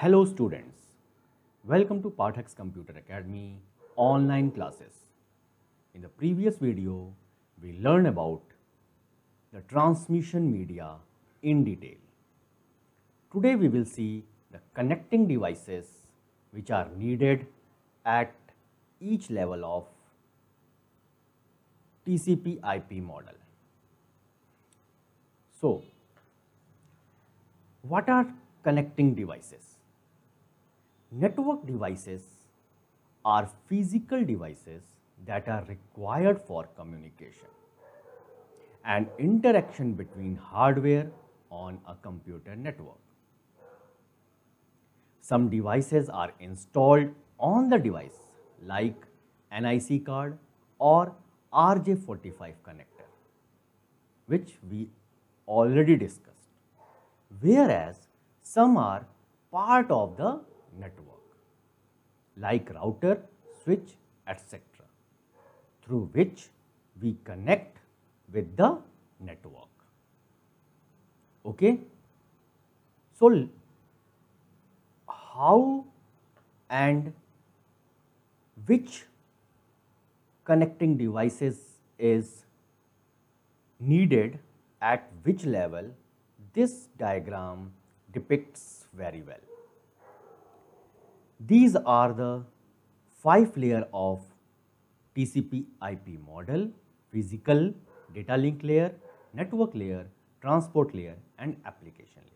Hello students, welcome to Parthex Computer Academy online classes. In the previous video, we learned about the transmission media in detail. Today we will see the connecting devices which are needed at each level of TCP IP model. So, what are connecting devices? Network devices are physical devices that are required for communication and interaction between hardware on a computer network. Some devices are installed on the device like NIC card or RJ45 connector which we already discussed whereas some are part of the network like router, switch, etc. through which we connect with the network. Okay? So, how and which connecting devices is needed at which level this diagram depicts very well. These are the five layer of TCP IP model, physical, data link layer, network layer, transport layer and application layer.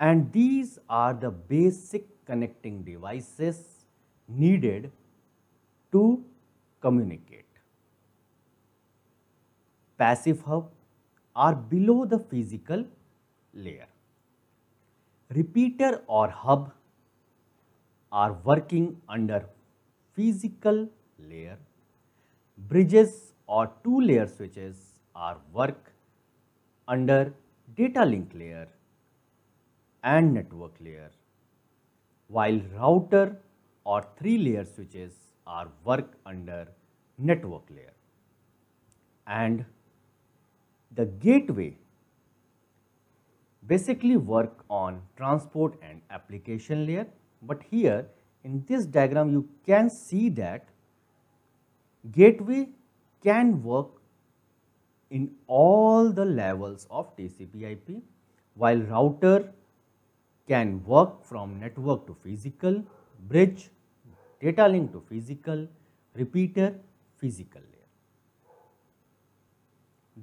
And these are the basic connecting devices needed to communicate. Passive hub are below the physical layer repeater or hub are working under physical layer. Bridges or two layer switches are work under data link layer and network layer. While router or three layer switches are work under network layer. And the gateway basically work on transport and application layer. But here in this diagram you can see that gateway can work in all the levels of TCP IP while router can work from network to physical, bridge, data link to physical, repeater, physical layer.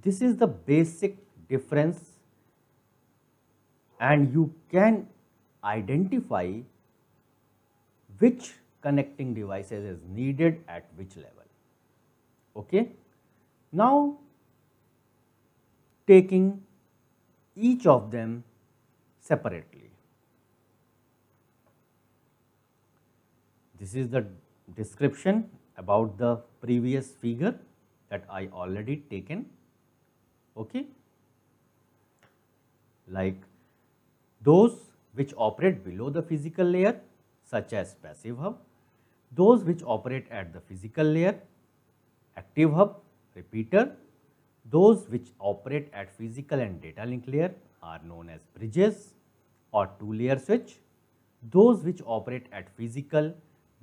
This is the basic difference and you can identify which connecting devices is needed at which level. Okay. Now, taking each of them separately. This is the description about the previous figure that I already taken. Okay. Like those which operate below the physical layer such as passive hub, those which operate at the physical layer, active hub, repeater, those which operate at physical and data link layer are known as bridges or two layer switch, those which operate at physical,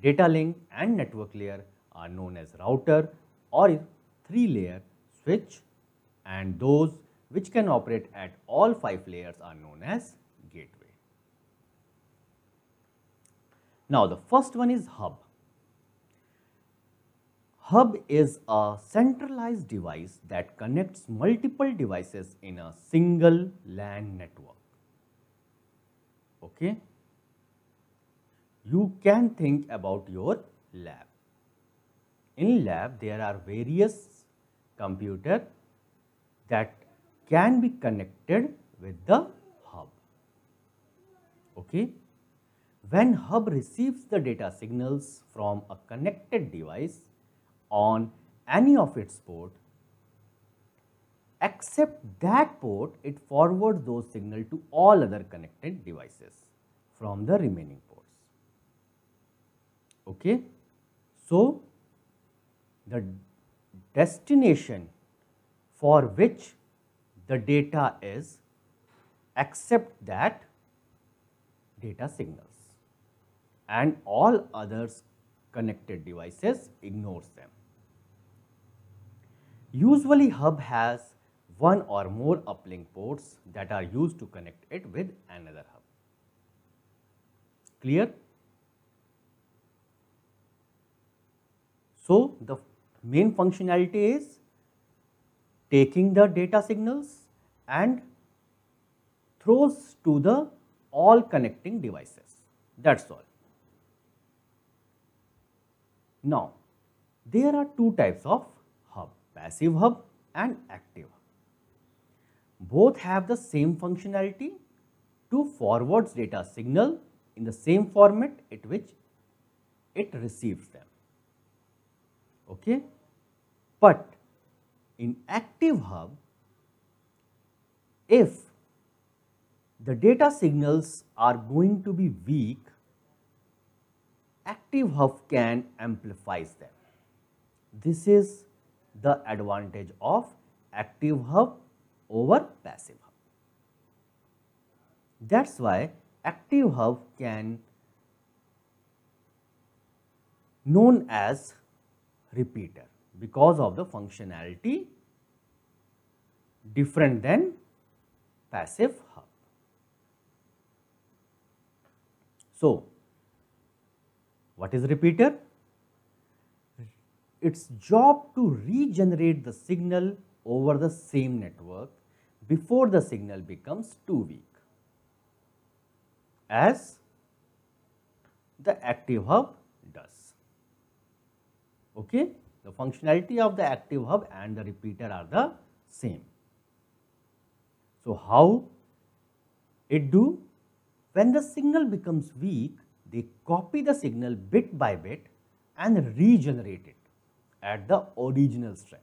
data link and network layer are known as router or three layer switch and those which can operate at all five layers are known as Now the first one is hub. Hub is a centralized device that connects multiple devices in a single LAN network. Okay? You can think about your lab. In lab, there are various computer that can be connected with the hub. Okay? When hub receives the data signals from a connected device on any of its port, except that port, it forwards those signal to all other connected devices from the remaining ports. Okay. So, the destination for which the data is except that data signals and all others connected devices ignores them. Usually hub has one or more uplink ports that are used to connect it with another hub. Clear? So, the main functionality is taking the data signals and throws to the all connecting devices. That's all. Now, there are two types of hub, passive hub and active hub. Both have the same functionality to forwards data signal in the same format at which it receives them. Okay? But in active hub, if the data signals are going to be weak, active hub can amplifies them. This is the advantage of active hub over passive hub. That's why active hub can known as repeater because of the functionality different than passive hub. So, what is repeater? Its job to regenerate the signal over the same network before the signal becomes too weak. As the active hub does. Okay? The functionality of the active hub and the repeater are the same. So, how it do? When the signal becomes weak, they copy the signal bit by bit and regenerate it at the original strength.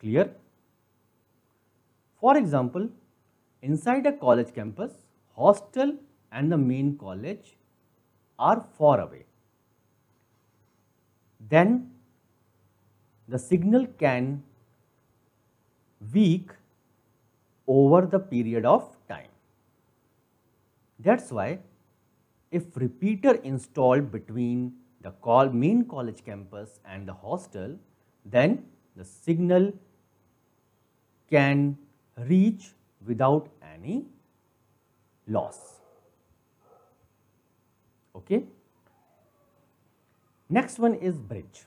Clear? For example, inside a college campus, hostel and the main college are far away. Then the signal can weak over the period of time. That's why if repeater installed between the call main college campus and the hostel, then the signal can reach without any loss. Okay. Next one is bridge.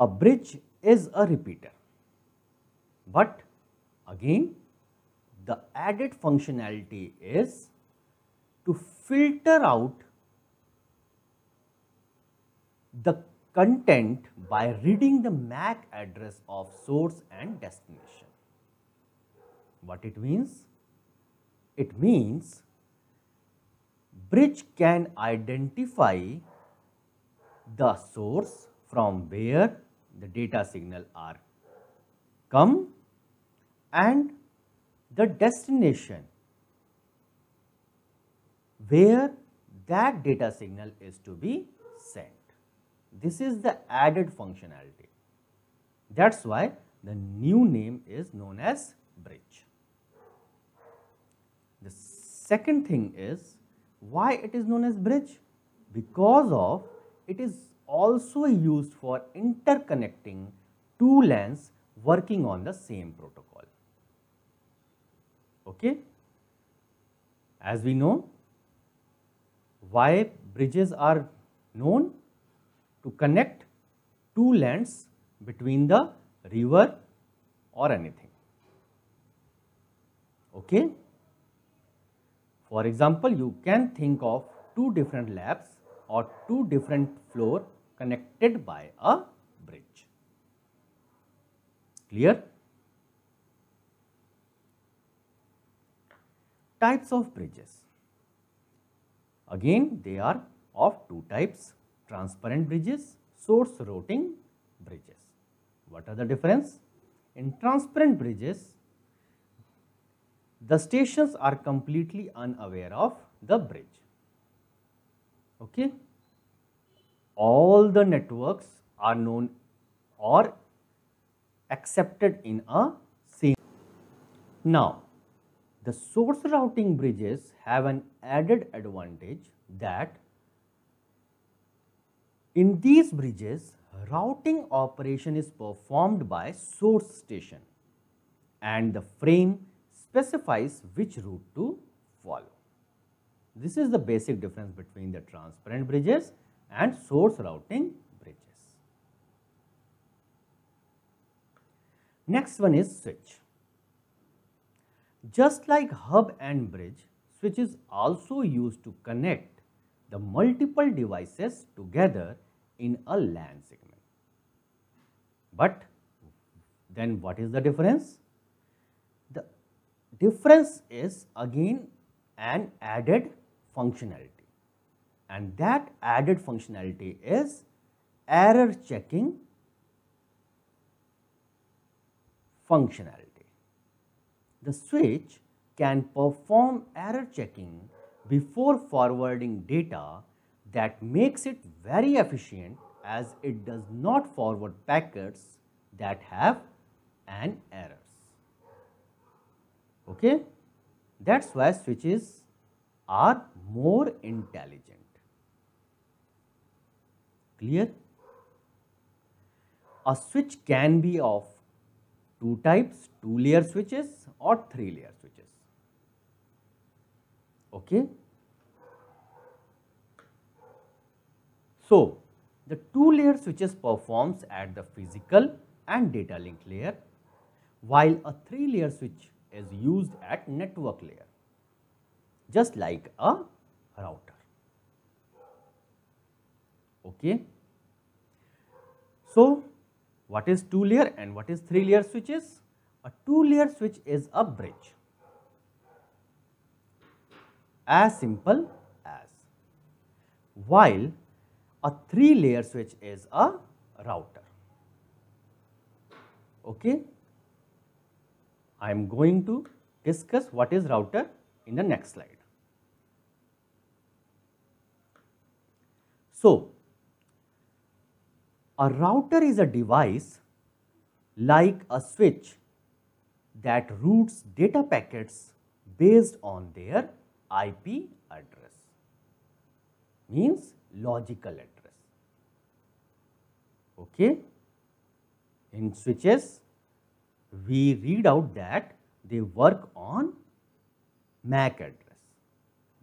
A bridge is a repeater, but again the added functionality is to filter out the content by reading the MAC address of source and destination. What it means? It means bridge can identify the source from where the data signal are come and the destination where that data signal is to be sent. This is the added functionality. That's why the new name is known as bridge. The second thing is why it is known as bridge? Because of it is also used for interconnecting two LANs working on the same protocol. Okay? As we know, why bridges are known? To connect two lands between the river or anything. Okay? For example, you can think of two different labs or two different floor connected by a bridge. Clear? Types of bridges. Again, they are of two types, transparent bridges, source routing bridges. What are the difference? In transparent bridges, the stations are completely unaware of the bridge. Okay? All the networks are known or accepted in a same. Now, the source routing bridges have an added advantage that in these bridges, routing operation is performed by source station and the frame specifies which route to follow. This is the basic difference between the transparent bridges and source routing bridges. Next one is switch. Just like hub and bridge, switch is also used to connect the multiple devices together in a LAN segment. But then what is the difference? The difference is again an added functionality and that added functionality is error checking functionality. The switch can perform error checking before forwarding data that makes it very efficient as it does not forward packets that have an errors. Okay? That's why switches are more intelligent. Clear? A switch can be of two types, two layer switches or three layer switches. Okay. So, the two layer switches performs at the physical and data link layer while a three layer switch is used at network layer just like a router. Okay. So, what is two layer and what is three layer switches? A two layer switch is a bridge. As simple as. While a three layer switch is a router. Okay. I am going to discuss what is router in the next slide. So, a router is a device like a switch that routes data packets based on their IP address, means logical address. Okay. In switches, we read out that they work on MAC address,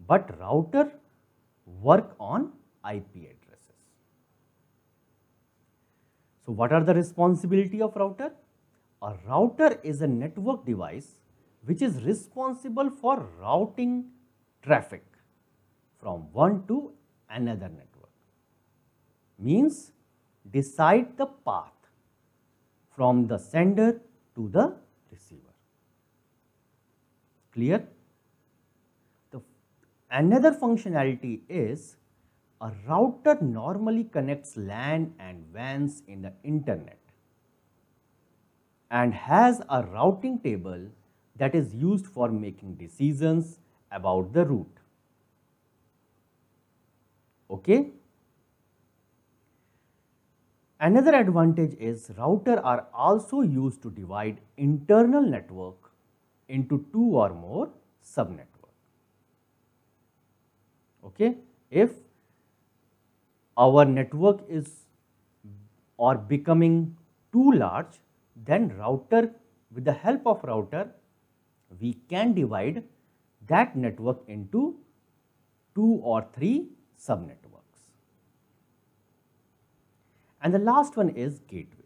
but router work on IP address. So what are the responsibility of router? A router is a network device which is responsible for routing traffic from one to another network. Means decide the path from the sender to the receiver. Clear? The another functionality is a router normally connects LAN and WANs in the internet and has a routing table that is used for making decisions about the route. Okay? Another advantage is router are also used to divide internal network into two or more subnetwork. Okay? If our network is or becoming too large, then router with the help of router, we can divide that network into two or three subnetworks. And the last one is gateway.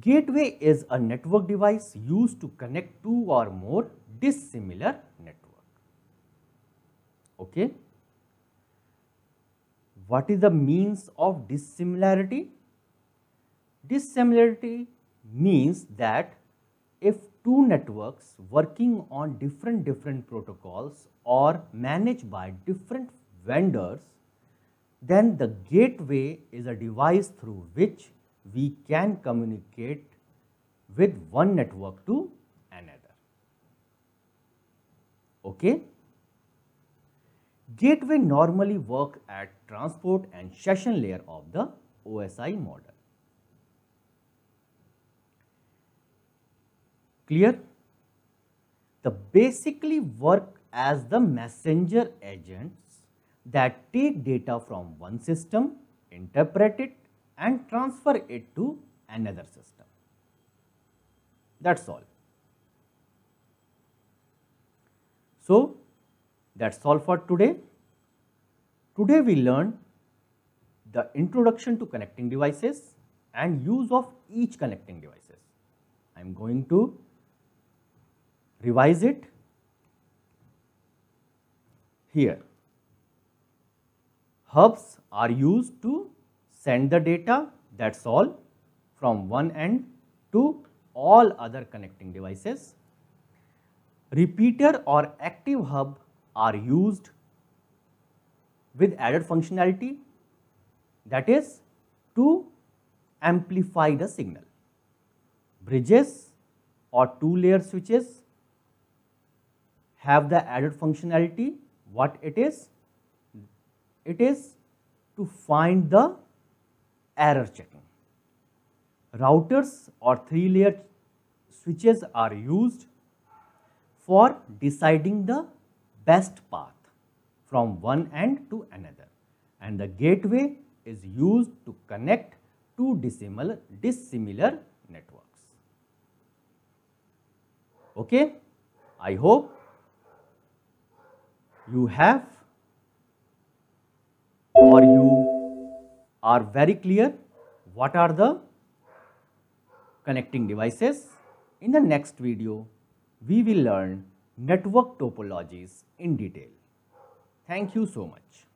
Gateway is a network device used to connect two or more dissimilar network. Okay. What is the means of dissimilarity? Dissimilarity means that if two networks working on different different protocols or managed by different vendors, then the gateway is a device through which we can communicate with one network to another. Okay? Gateway normally work at transport and session layer of the OSI model. Clear? The basically work as the messenger agents that take data from one system, interpret it and transfer it to another system. That's all. So, that's all for today. Today we learned the introduction to connecting devices and use of each connecting devices. I am going to revise it here. Hubs are used to send the data that's all from one end to all other connecting devices. Repeater or active hub are used with added functionality that is to amplify the signal. Bridges or two layer switches have the added functionality what it is it is to find the error checking routers or three layer switches are used for deciding the best path from one end to another and the gateway is used to connect two dissimilar dissimilar networks. Okay, I hope you have or you are very clear what are the connecting devices. In the next video, we will learn network topologies in detail. Thank you so much.